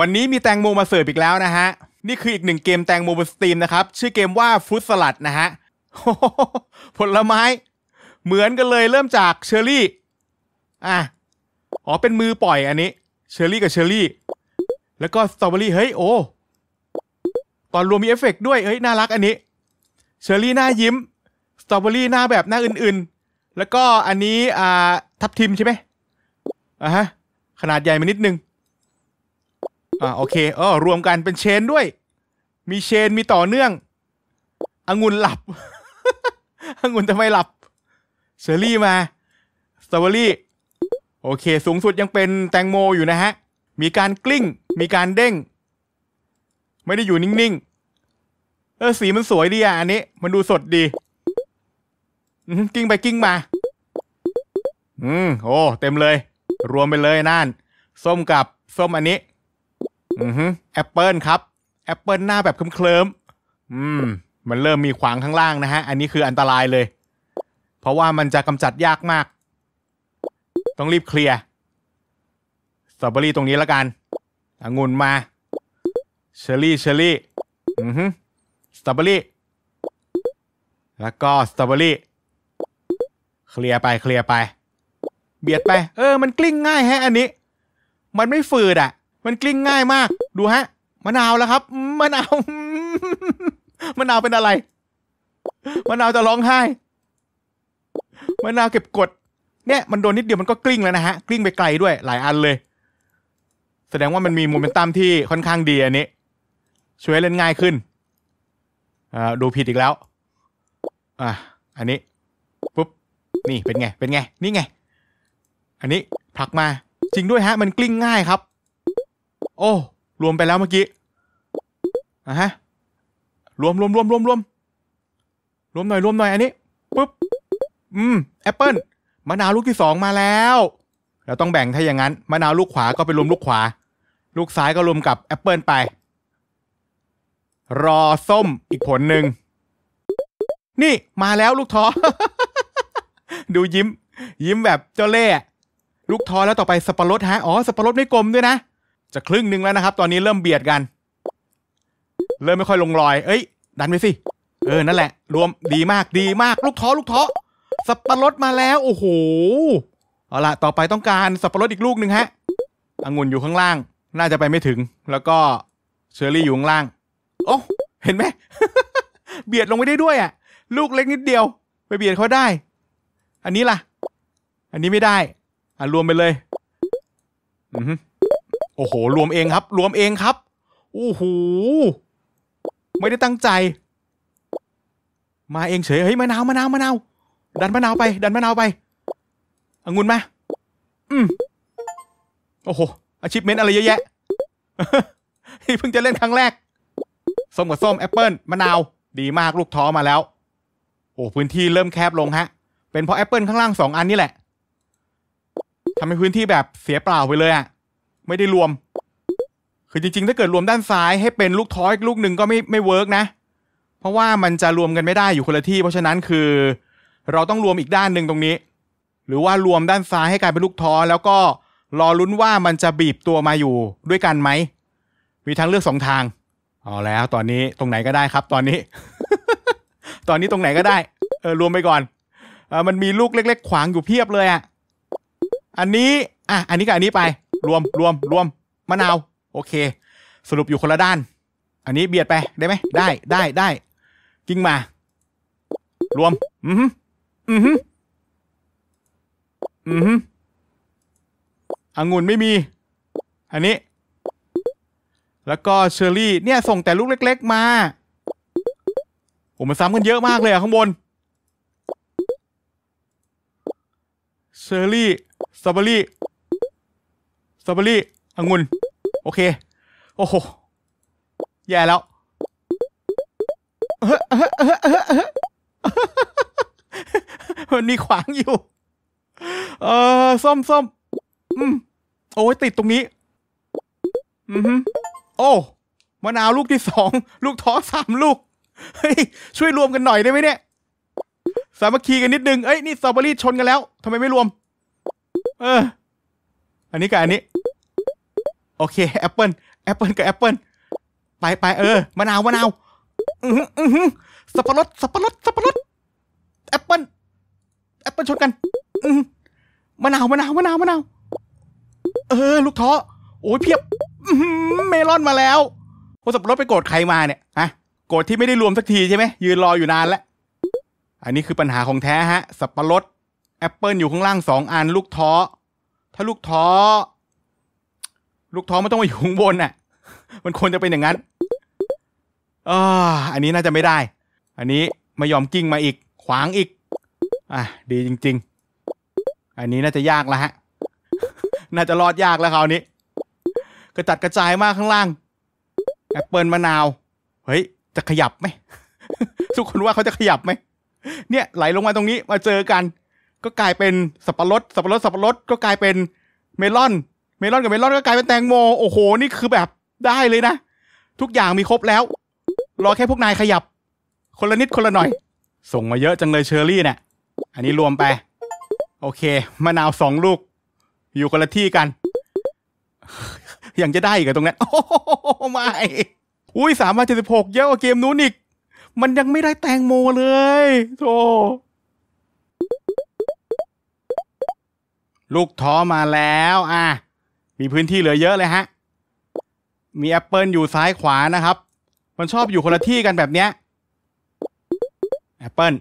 วันนี้มีแตงโมมาเสิร์ฟอีกแล้วนะฮะ นี่คืออีกหนึ่งเกมแตงโมบนสตรีมนะครับ ชื่อเกมว่าฟรุตสลัดนะฮะผลไม้ เหมือนกันเลยเริ่มจากเชอร์รี่อ่ะอ๋อ เป็นมือปล่อยอันนี้ เชอร์รี่กับเชอร์รี่ แล้วก็สตรอเบอรี่เฮ้ย โอ้ตอนรวมมีเอฟเฟกด้วยเฮ้ยน่ารักอันนี้ เชอร์รี่หน้ายิ้มสตรอเบอรี่หน้าแบบหน้าอื่นๆแล้วก็อันนี้อ่าทับทิมใช่ไหมอ่ะฮะขนาดใหญ่มานิดนึงอ่าโอเคเออรวมกันเป็นเชนด้วย มีเชนมีต่อเนื่ององุ่นหลับองุ่นทำไมหลับเชอรี่มาสตรอเบอรี่ โอเค สูงสุดยังเป็นแตงโมอยู่นะฮะ มีการกลิ้ง มีการเด้ง ไม่ได้อยู่นิ่งๆเออสีมันสวยดีอ่ะอันนี้มันดูสดดีกิ้งไปกิ้งมา อืมโอ้ เต็มเลย รวมไปเลยนั่นส้มกับส้มอันนี้แอปเปิลครับแอปเปิลหน้าแบบเคลิ้มๆอืมมันเริ่มมีขวางข้างล่างนะฮะ อันนี้คืออันตรายเลย เพราะว่ามันจะกำจัดยากมาก ต้องรีบเคลียร์สตรอเบอรี่ตรงนี้ละกัน องุ่นมาเชอรี่เชอรี่อือฮึสตรอเบอรี่แล้วก็สตรอเบอรี่เคลียร์ไปเคลียร์ไป เบียดไป เออมันกลิ้งง่ายแฮะ อันนี้ มันไม่ฟืดอ่ะมันกลิ้งง่ายมาก ดูฮะ มะนาวแล้วครับ มะนาวมะนาวเป็นอะไรมะนาวจะร้องไห้มะนาวเก็บกด เนี่ยมันโดนนิดเดียวมันก็กลิ้งแล้วนะฮะ กลิ้งไปไกลด้วยหลายอันเลย แสดงว่ามันมีโมเมนตัมที่ค่อนข้างดีอันนี้ ช่วยเล่นง่ายขึ้น อ่าดูผิดอีกแล้ว อ่ะ อันนี้ ปุ๊บ นี่เป็นไง เป็นไง นี่ไง อันนี้ผลักมา จริงด้วยฮะ มันกลิ้งง่ายครับโอ้รวมไปแล้วเมื่อกี้อ่ะฮะรวมรวมรวมรวมรวม รวมหน่อยรวมหน่อยอันนี้ปุ๊บอืมแอปเปิลมะนาวลูกที่สองมาแล้ว เราต้องแบ่งถ้าอย่างนั้นมะนาวลูกขวาก็ไปรวมลูกขวา ลูกซ้ายก็รวมกับแอปเปิลไป รอส้มอีกผลหนึ่งนี่มาแล้วลูกท้อดูยิ้ม ยิ้มแบบเจ้าเล่ลูกท้อแล้วต่อไปสับปะรด ฮะอ๋อสับปะรดไม่กลมด้วยนะจะครึ่งหนึ่งแล้วนะครับ ตอนนี้เริ่มเบียดกัน เริ่มไม่ค่อยลง รอย เอ้ย ดันไปสิ เออ นั่นแหละ รวม ดีมาก ดีมาก ลูกท้อ ลูกท้อ สับปะรดมาแล้ว โอ้โห เอาละ ต่อไปต้องการสับปะรดอีกลูกหนึ่งฮะองุ่นอยู่ข้างล่าง น่าจะไปไม่ถึง แล้วก็เชอรี่อยู่ข้างล่าง โอ้เห็นไหม เบียดลงไปได้ด้วย อ่ะ ลูกเล็กนิดเดียว ไปเบียดเขาได้ อันนี้ล่ะ อันนี้ไม่ได้ อ่ะรวมไปเลย อือโอ้โหรวมเองครับ รวมเองครับ โอ้โหไม่ได้ตั้งใจ มาเองเฉยเฮ้ยมะนาวมะนาวมะนาวดันมะนาวไป ดันมะนาวไปองุ่นมาอืมโอ้โหอาชีพเมนอะไรเยอะแยะเพิ่งจะเล่นครั้งแรกส้มกับส้มแอปเปิลมะนาวดีมากลูกท้อมาแล้ว โอ้พื้นที่เริ่มแคบลงฮะ เป็นเพราะแอปเปิลข้างล่างสองอันนี่แหละทำให้พื้นที่แบบเสียเปล่าไปเลยอะไม่ได้รวม คือจริงๆ ถ้าเกิดรวมด้านซ้ายให้เป็นลูกท้อยลูกหนึ่งก็ไม่ไม่เวิร์กนะ เพราะว่ามันจะรวมกันไม่ได้อยู่คนละที่ เพราะฉะนั้นคือ เราต้องรวมอีกด้านหนึ่งตรงนี้ หรือว่ารวมด้านซ้ายให้กลายเป็นลูกท้อแล้วก็รอลุ้นว่ามันจะบีบตัวมาอยู่ด้วยกันไหม มีทางเลือกสองทางเอาแล้วตอนนี้ตรงไหนก็ได้ครับ ตอนนี้ ตอนนี้ตรงไหนก็ได้ เออรวมไปก่อนเออมันมีลูกเล็ก ๆ ขวางอยู่เพียบเลยอะ่ะอันนี้ อ่ะ อันนี้กับอันนี้ไปรวมรวมรวมมะนาว โอเค สรุปอยู่คนละด้าน อันนี้เบียดไปได้ไหมได้ได้ได้กิ้งมา รวมอือฮอือฮอือฮองุ่นไม่มี อันนี้ แล้วก็เชอร์รี่ เนี่ยส่งแต่ลูกเล็ก ๆมาโอ้มันซ้ำกันเยอะมากเลยอะข้างบนเชอรี่สตรอเบอรี่ตรอเบอรี่องุ่นโอเค โอ้โหแย่แล้ว มันมีขวางอยู่ เออส้มส้มอืมโอ้ยติดตรงนี้อืมโอ้มะนาวลูกที่สองลูกท้อสามลูก เฮ้ย ช่วยรวมกันหน่อยได้ไหมเนี่ยสามัคคีกันนิดนึงเอ้ยนี่สตรอเบอรี่ชนกันแล้วทำไมไม่รวม เอออันนี้กับอันนี้ โอเคแอปเปิลแอปเปิลกับแอปเปิลไปไปเออมะนาวมะนาวอืออือสับปะรด สับปะรดสับปะรดแอปเปิลแอปเปิลชนกัน อือมะนาวมะนาวมะนาวมะนาวเออ ลูกท้อโอ้ยเพียบเมลอนมาแล้วโอสับปะรดไปโกรธใครมาเนี่ยฮะโกรธที่ไม่ได้รวมสักทีใช่ไหมยืนรออยู่นานแล้วอันนี้คือปัญหาของแท้ ฮะ สับปะรด แอปเปิลอยู่ข้างล่างสองอันลูกท้อถ้าลูกท้อลูกท้อไม่ต้องมาอยู่ข้างบนน่ะ มันควรจะเป็นอย่างนั้นอ่าอันนี้น่าจะไม่ได้ อันนี้ไม่ยอมกิ้งมาอีก ขวางอีก อ่ะดีจริง ๆ อันนี้น่าจะยากแล้วฮะ น่าจะรอดยากแล้วคราวนี้กระจัดกระจายมากข้างล่างแอปเปิลมะนาวเฮ้ยจะขยับไหมทุกคนว่าเขาจะขยับไหมเนี่ยไหลลงมาตรงนี้มาเจอกันก็กลายเป็นสับปะรด สับปะรด สับปะรด ก็กลายเป็นเมลอน เมลอนกับเมลอนก็กลายเป็นแตงโม โอ้โห นี่คือแบบได้เลยนะ ทุกอย่างมีครบแล้ว รอแค่พวกนายขยับ คนละนิดคนละหน่อย ส่งมาเยอะจังเลยเชอรี่เนี่ย อันนี้รวมไป โอเค มะนาวสองลูก อยู่คนละที่กัน ยังจะได้อีกตรงนั้น โอ้ไม่ อุ้ยสามาเจ็ดสิบหกเยอะกว่าเกมนู้นอีกมันยังไม่ได้แตงโมเลย โธ่ลูกท้อมาแล้ว อ่ะมีพื้นที่เหลือเยอะเลยฮะมีแอปเปิลอยู่ซ้ายขวานะครับ มันชอบอยู่คนละที่กันแบบเนี้ยแอปเปิล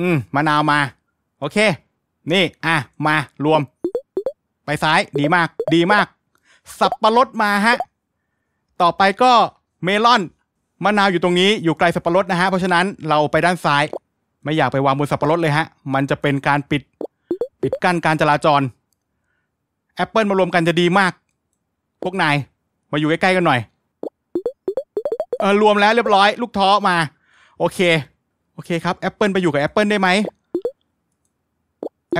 อืมมะนาวมา โอเค นี่ อ่ะมารวม ไปซ้าย ดีมาก ดีมาก สับปะรดมาฮะต่อไปก็เมลอนมะนาวอยู่ตรงนี้ อยู่ไกลสับปะรดนะฮะเพราะฉะนั้นเราไปด้านซ้าย ไม่อยากไปวางบนสับปะรดเลยฮะ มันจะเป็นการปิดปิดกั้นการจราจร Apple มารวมกันจะดีมาก พวกนายมาอยู่ใกล้ๆกันหน่อยเออรวมแล้วเรียบร้อยลูกท้อมา โอเค โอเคครับ Apple ไปอยู่กับ Apple ได้ไหม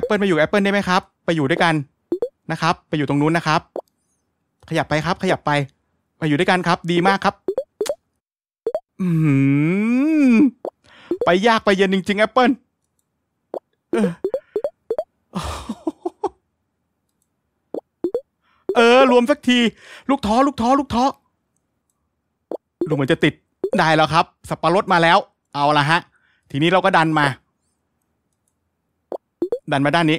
Apple ไปอยู่ Apple ได้ไหมครับ ไปอยู่ด้วยกันนะครับ ไปอยู่ตรงนู้นนะครับ ขยับไปครับ ขยับไปไปอยู่ด้วยกันครับ ดีมากครับ อืมไปยากไปเย็นจริงๆ Apple เเออ รวมสักที ลูกท้อลูกท้อลูกท้อลูเหมือนจะติดได้แล้วครับ สับปะรดมาแล้ว เอาละฮะ ทีนี้เราก็ดันมา ดันมาด้านนี้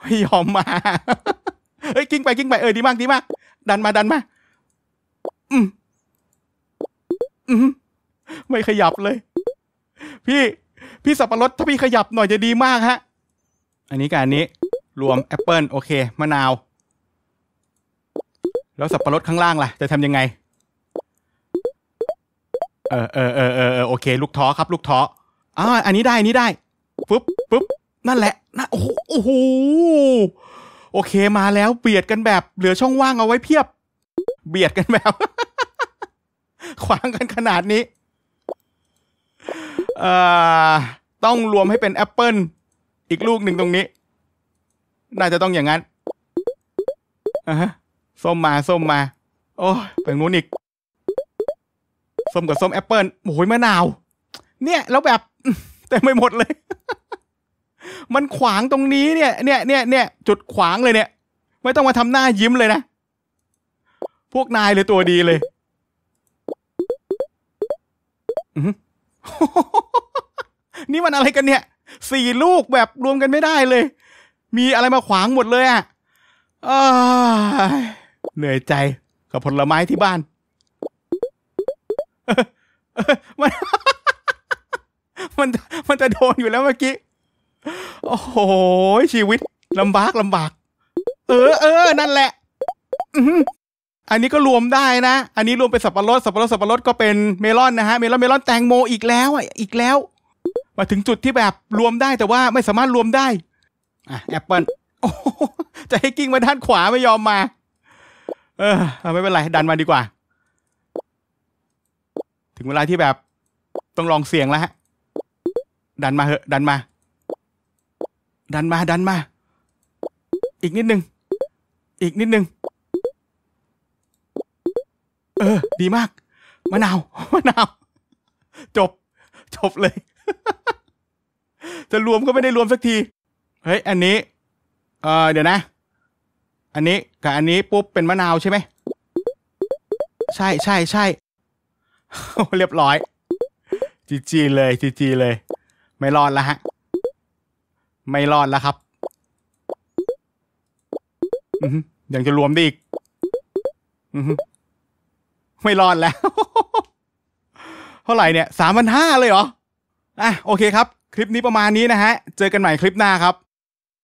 ไม่ยอมมาเฮ้ยกิ้งไปกิ้งไปเออดีมากดีมาก ดันมาดันมาอืมอืมไม่ขยับเลย พี่พี่สับปะรดถ้าพี่ขยับหน่อยจะดีมากฮะ อันนี้กับอันนี้ รวมแอปเปิลโอเคมะนาว แล้วสับปะรดข้างล่างล่ะจะทำยังไงเออเออเออเออโอเค ลูกท้อครับ ลูกท้ออ่าอันนี้ได้นนี้ได้ปุ๊บปุ๊บนั่นแหละนะโอ้โหโอเคมาแล้วเบียดกันแบบ เหลือช่องว่างเอาไว้เพียบเบียดกันแบบ ขวางกันขนาดนี้อ ต้องรวมให้เป็นแอปเปิลอีกลูกหนึ่งตรงนี้ น่าจะต้องอย่างนั้นอส้มมาส้มมา โอ้เปนูนอีกส้มกับส้มแอปเปิลโอ้ยมะนาว เนี่ยแล้วแบบแต่ไม่หมดเลย มันขวางตรงนี้เนี่ยเนี่ยเนี่ยเนี่ยจุดขวางเลยเนี่ยไม่ต้องมาทำหน้ายิ้มเลยนะพวกนายเลยตัวดีเลยอือนี่มันอะไรกันเนี่ย สี่ลูกแบบรวมกันไม่ได้เลย มีอะไรมาขวางหมดเลย อ่ะเหนื่อยใจกับผลไม้ที่บ้านมันมัน มันจะโดนอยู่แล้วเมื่อกี้ โอ้โห ชีวิตลำบากลำบาก เออ เออ นั่นแหละอันนี้ก็รวมได้นะ อันนี้รวมเป็นสับปะรด สับปะรด สับปะรด ก็เป็นเมลอนนะฮะ เมลอน เมลอน แตงโมอีกแล้วอีกแล้ว มาถึงจุดที่แบบรวมได้แต่ว่าไม่สามารถรวมได้ อ่ะแอปเปิลจะให้กิ้งมาด้านขวาไม่ยอมมา เออไม่เป็นไรดันมาดีกว่า ถึงเวลาที่แบบต้องลองเสี่ยงแล้วฮะ ดันมาเหอะ ดันมา ดันมา ดันมา อีกนิดนึง อีกนิดนึงเออดีมาก มะนาว มะนาว จบ จบเลย จะรวมก็ไม่ได้รวมสักทีเฮ้ยอันนี้เออเดี๋ยวนะ อันนี้กับอันนี้ปุ๊บเป็นมะนาวใช่ไหม ใช่ใช่ใช่เรียบร้อยจีจีเลย จีจีเลย ไม่รอดแล้วฮะ ไม่รอดแล้วครับยังจะรวมได้อีกอือไม่รอดแล้ว เท่าไหร่เนี่ย สามพันห้าเลยเหรอ อ่ะ โอเคครับ คลิปนี้ประมาณนี้นะฮะ เจอกันใหม่คลิปหน้าครับ